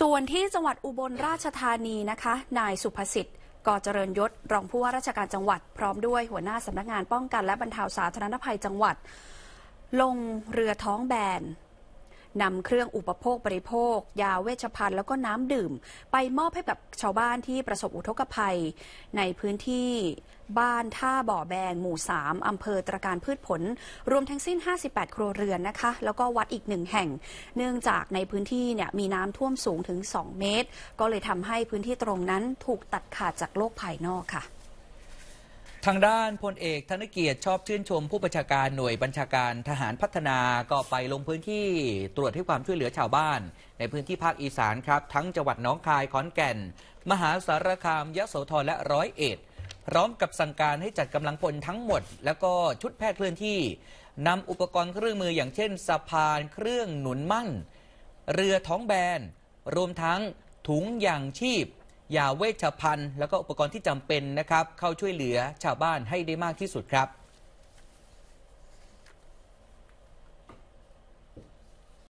ส่วนที่จังหวัดอุบลราชธานีนะคะ นายสุภสิทธิ์ก่อเจริญยศรองผู้ว่าราชการจังหวัด พร้อมด้วยหัวหน้าสำนักงานป้องกัน และบรรเทาสาธารณภัยจังหวัด ลงเรือท้องแบนนำเครื่องอุปโภค บริโภค ยาเวชภัณฑ์แล้วก็น้ำดื่ม ไปมอบให้กับชาวบ้านที่ประสบอุทกภัย ในพื้นที่บ้านท่าบ่อแบงหมู่ 3อำเภอตรการพืชผล รวมทั้งสิ้น 58ครัวเรือนนะคะ แล้วก็วัดอีกหนึ่งแห่ง เนื่องจากในพื้นที่เนี่ยมีน้ำท่วมสูงถึง 2 เมตร ก็เลยทำให้พื้นที่ตรงนั้นถูกตัดขาดจากโลกภายนอกค่ะทางด้านพลเอกธนเกียรติชอบชื่นชมผู้ประชาการหน่วยบัญชาการทหารพัฒนาก็ไปลงพื้นที่ตรวจให้ความช่วยเหลือชาวบ้าน ในพื้นที่ภาคอีสานครับ ทั้งจังหวัดน้องคายขอนแก่น มหาสารคามยะโสธรและร้อยเอ็ดพร้อมกับสั่งการให้จัดกำลังพลทั้งหมด แล้วก็ชุดแพทย์เคลื่อนที่นำอุปกรณ์เครื่องมืออย่างเช่น สะพาน เครื่องหนุนมั่น เรือท้องแบนรวมทั้งถุงยางชีพยาเวชภัณฑ์แล้วก็อุปกรณ์ที่จำเป็นนะครับ เข้าช่วยเหลือชาวบ้านให้ได้มากที่สุดครับ